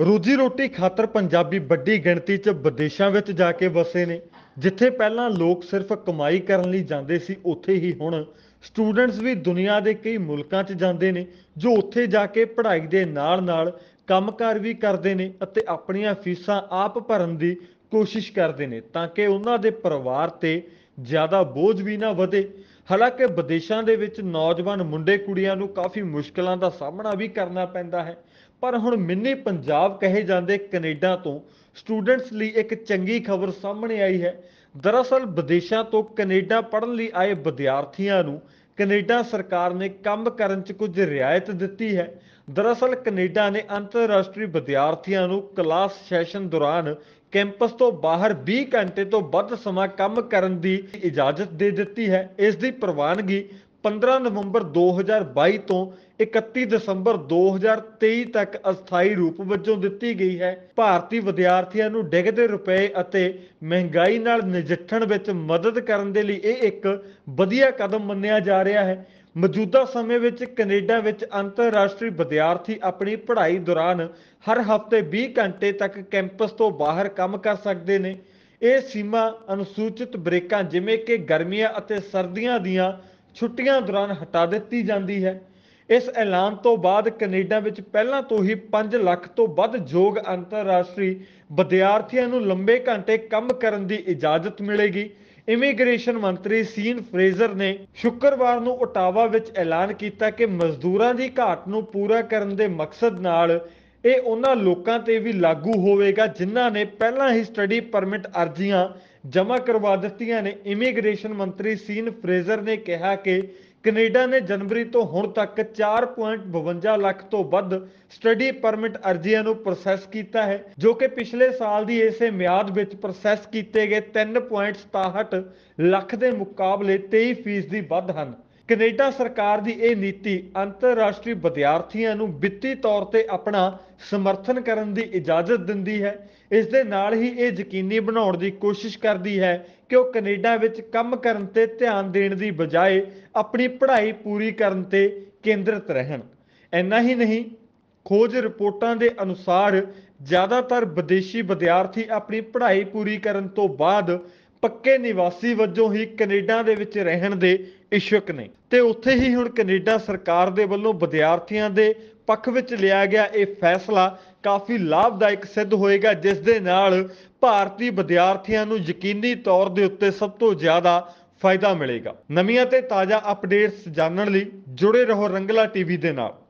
ਰੋਜੀ ਰੋਟੀ ਖਾਤਰ ਪੰਜਾਬੀ ਵੱਡੀ ਗਿਣਤੀ 'ਚ ਵਿਦੇਸ਼ਾਂ ਵਿੱਚ ਜਾ ਕੇ ਵਸੇ ਨੇ ਜਿੱਥੇ ਪਹਿਲਾਂ ਲੋਕ ਸਿਰਫ ਕਮਾਈ ਕਰਨ ਲਈ ਜਾਂਦੇ ਸੀ ਉੱਥੇ ਹੀ ਹੁਣ ਸਟੂਡੈਂਟਸ ਵੀ ਦੁਨੀਆ ਦੇ ਕਈ ਮੁਲਕਾਂ 'ਚ ਜਾਂਦੇ ਨੇ ਜੋ ਉੱਥੇ ਜਾ ਕੇ ਪੜ੍ਹਾਈ ਦੇ ਨਾਲ-ਨਾਲ ਕੰਮਕਾਰ ਵੀ ਕਰਦੇ ਨੇ ਅਤੇ ਆਪਣੀਆਂ ਫੀਸਾਂ ਆਪ ਭਰਨ ਦੀ ਕੋਸ਼ਿਸ਼ ਕਰਦੇ ਨੇ ਤਾਂ ਕਿ ਉਹਨਾਂ ਦੇ ਪਰਿਵਾਰ ਤੇ ਜ਼ਿਆਦਾ ਬੋਝ ਵੀ ਨਾ ਵਧੇ ਹਾਲਾਂਕਿ ਵਿਦੇਸ਼ਾਂ ਦੇ ਵਿੱਚ ਨੌਜਵਾਨ ਮੁੰਡੇ ਕੁੜੀਆਂ ਨੂੰ ਕਾਫੀ ਮੁਸ਼ਕਲਾਂ ਦਾ ਸਾਹਮਣਾ ਵੀ ਕਰਨਾ ਪੈਂਦਾ ਹੈ ਪਰ ਹੁਣ ਮਿੰਨੀ ਪੰਜਾਬ ਕਹੇ ਜਾਂਦੇ ਕੈਨੇਡਾ ਤੋਂ ਸਟੂਡੈਂਟਸ ਲਈ ਇੱਕ ਚੰਗੀ ਖਬਰ ਸਾਹਮਣੇ ਆਈ ਹੈ ਦਰਅਸਲ ਵਿਦੇਸ਼ਾਂ ਤੋਂ ਕੈਨੇਡਾ ਪੜ੍ਹਨ ਲਈ ਆਏ ਵਿਦਿਆਰਥੀਆਂ ਨੂੰ ਕੈਨੇਡਾ ਸਰਕਾਰ ਨੇ ਕੰਮ ਕਰਨ 'ਚ ਕੁਝ ਰਿਆਇਤ ਦਿੱਤੀ ਹੈ ਦਰਅਸਲ ਕੈਨੇਡਾ ਨੇ ਅੰਤਰਰਾਸ਼ਟਰੀ ਵਿਦਿਆਰਥੀਆਂ ਨੂੰ ਕਲਾਸ ਸੈਸ਼ਨ ਦੌਰਾਨ ਕੈਂਪਸ ਤੋਂ ਬਾਹਰ 20 ਘੰਟੇ ਤੋਂ ਵੱਧ ਸਮਾਂ ਕੰਮ ਕਰਨ ਦੀ ਇਜਾਜ਼ਤ ਦੇ ਦਿੱਤੀ ਹੈ ਇਸ ਦੀ ਪ੍ਰਵਾਨਗੀ 15 ਨਵੰਬਰ 2022 ਤੋਂ 31 ਦਸੰਬਰ 2023 ਤੱਕ ਅਸਥਾਈ ਰੂਪ ਵਜੋਂ ਦਿੱਤੀ ਗਈ ਹੈ ਭਾਰਤੀ ਵਿਦਿਆਰਥੀਆਂ ਨੂੰ ਡਿੱਗਦੇ ਰੁਪਏ ਅਤੇ ਮਹਿੰਗਾਈ ਨਾਲ ਨਜਿੱਠਣ ਵਿੱਚ ਮਦਦ ਕਰਨ ਦੇ ਲਈ ਇਹ ਇੱਕ ਵਧੀਆ ਕਦਮ ਮੰਨਿਆ ਜਾ ਰਿਹਾ ਹੈ ਮੌਜੂਦਾ ਸਮੇਂ ਵਿੱਚ ਕੈਨੇਡਾ ਵਿੱਚ ਅੰਤਰਰਾਸ਼ਟਰੀ ਵਿਦਿਆਰਥੀ ਆਪਣੀ ਪੜ੍ਹਾਈ ਦੌਰਾਨ ਹਰ ਹਫ਼ਤੇ 20 ਘੰਟੇ ਤੱਕ ਕੈਂਪਸ ਤੋਂ ਬਾਹਰ ਕੰਮ ਕਰ ਸਕਦੇ ਨੇ ਇਹ ਸੀਮਾ ਅਨੁਸੂਚਿਤ ਬ੍ਰੇਕਾਂ ਜਿਵੇਂ ਕਿ ਗਰਮੀਆਂ ਅਤੇ ਸਰਦੀਆਂ ਦੀਆਂ ਛੁੱਟੀਆਂ ਦੌਰਾਨ ਹਟਾ ਦਿੱਤੀ ਜਾਂਦੀ ਹੈ ਇਸ ਐਲਾਨ ਤੋਂ ਬਾਅਦ ਕੈਨੇਡਾ ਵਿੱਚ ਪਹਿਲਾਂ ਤੋਂ ਹੀ 5 ਲੱਖ ਤੋਂ ਵੱਧ ਯੋਗ ਅੰਤਰਰਾਸ਼ਟਰੀ ਵਿਦਿਆਰਥੀਆਂ ਨੂੰ ਲੰਬੇ ਘੰਟੇ ਕੰਮ ਕਰਨ ਦੀ ਇਜਾਜ਼ਤ ਮਿਲੇਗੀ ਇਮੀਗ੍ਰੇਸ਼ਨ ਮੰਤਰੀ ਸੀਨ ਫਰੇਜ਼ਰ ਨੇ ਸ਼ੁੱਕਰਵਾਰ ਨੂੰ ਓਟਾਵਾ ਵਿੱਚ ਐਲਾਨ ਕੀਤਾ ਕਿ ਮਜ਼ਦੂਰਾਂ ਦੀ ਘਾਟ ਨੂੰ ਪੂਰਾ ਕਰਨ ਦੇ ਮਕਸਦ ਨਾਲ ਇਹ ਉਹਨਾਂ ਲੋਕਾਂ ਤੇ ਵੀ ਲਾਗੂ ਹੋਵੇਗਾ ਜਿਨ੍ਹਾਂ ਨੇ ਪਹਿਲਾਂ ਹੀ ਸਟੱਡੀ ਪਰਮਿਟ ਅਰਜ਼ੀਆਂ ਜਮ੍ਹਾਂ ਕਰਵਾ ਦਿੱਤੀਆਂ ਨੇ ਇਮੀਗ੍ਰੇਸ਼ਨ ਮੰਤਰੀ ਸੀਨ ਫਰੇਜ਼ਰ ਨੇ ਕਿਹਾ ਕਿ ਕੈਨੇਡਾ ਨੇ ਜਨਵਰੀ ਤੋਂ ਹੁਣ ਤੱਕ 4.52 ਲੱਖ ਤੋਂ ਵੱਧ ਸਟੱਡੀ ਪਰਮਿਟ ਅਰਜ਼ੀਆਂ ਨੂੰ ਪ੍ਰੋਸੈਸ ਕੀਤਾ ਹੈ ਜੋ ਕਿ ਪਿਛਲੇ ਸਾਲ ਦੀ ਇਸੇ ਮਿਆਦ ਵਿੱਚ ਪ੍ਰੋਸੈਸ ਕੀਤੇ ਗਏ 3.67 ਲੱਖ ਦੇ ਮੁਕਾਬਲੇ 23% ਦੀ ਵੱਧ ਹਨ ਕੈਨੇਡਾ ਸਰਕਾਰ ਦੀ ਇਹ ਨੀਤੀ ਅੰਤਰਰਾਸ਼ਟਰੀ ਵਿਦਿਆਰਥੀਆਂ ਨੂੰ ਵਿੱਤੀ ਤੌਰ ਤੇ ਆਪਣਾ ਸਮਰਥਨ ਕਰਨ ਦੀ ਇਜਾਜ਼ਤ ਦਿੰਦੀ ਹੈ ਇਸ ਦੇ ਨਾਲ ਹੀ ਇਹ ਯਕੀਨੀ ਬਣਾਉਣ ਦੀ ਕੋਸ਼ਿਸ਼ ਕਰਦੀ ਹੈ ਕਿ ਉਹ ਕੈਨੇਡਾ ਵਿੱਚ ਕੰਮ ਕਰਨ ਤੇ ਧਿਆਨ ਦੇਣ ਦੀ ਬਜਾਏ ਆਪਣੀ ਪੜ੍ਹਾਈ ਪੂਰੀ ਕਰਨ ਤੇ ਕੇਂਦਰਿਤ ਰਹਿਣ ਇੰਨਾ ਹੀ ਨਹੀਂ ਖੋਜ ਰਿਪੋਰਟਾਂ ਦੇ ਅਨੁਸਾਰ ਜ਼ਿਆਦਾਤਰ ਵਿਦੇਸ਼ੀ ਵਿਦਿਆਰਥੀ ਆਪਣੀ ਪੜ੍ਹਾਈ ਪੂਰੀ ਕਰਨ ਤੋਂ ਬਾਅਦ ਪੱਕੇ ਨਿਵਾਸੀ ਵਜੋਂ ਹੀ ਕੈਨੇਡਾ ਦੇ ਵਿੱਚ ਰਹਿਣ ਦੇ ਇਸ਼ੁਕ ਨੇ ਤੇ ਉੱਥੇ ਹੀ ਹੁਣ ਕੈਨੇਡਾ ਸਰਕਾਰ ਦੇ ਵੱਲੋਂ ਵਿਦਿਆਰਥੀਆਂ ਦੇ ਪੱਖ ਵਿੱਚ ਲਿਆ ਗਿਆ ਇਹ ਫੈਸਲਾ ਕਾਫੀ ਲਾਭਦਾਇਕ ਸਿੱਧ ਹੋਏਗਾ ਜਿਸ ਦੇ ਨਾਲ ਭਾਰਤੀ ਵਿਦਿਆਰਥੀਆਂ ਨੂੰ ਯਕੀਨੀ ਤੌਰ ਦੇ ਉੱਤੇ ਸਭ ਤੋਂ ਜ਼ਿਆਦਾ ਫਾਇਦਾ ਮਿਲੇਗਾ ਨਵੀਆਂ ਤੇ ਤਾਜ਼ਾ ਅਪਡੇਟਸ ਜਾਣਨ ਲਈ ਜੁੜੇ ਰਹੋ ਰੰਗਲਾ ਟੀਵੀ ਦੇ ਨਾਲ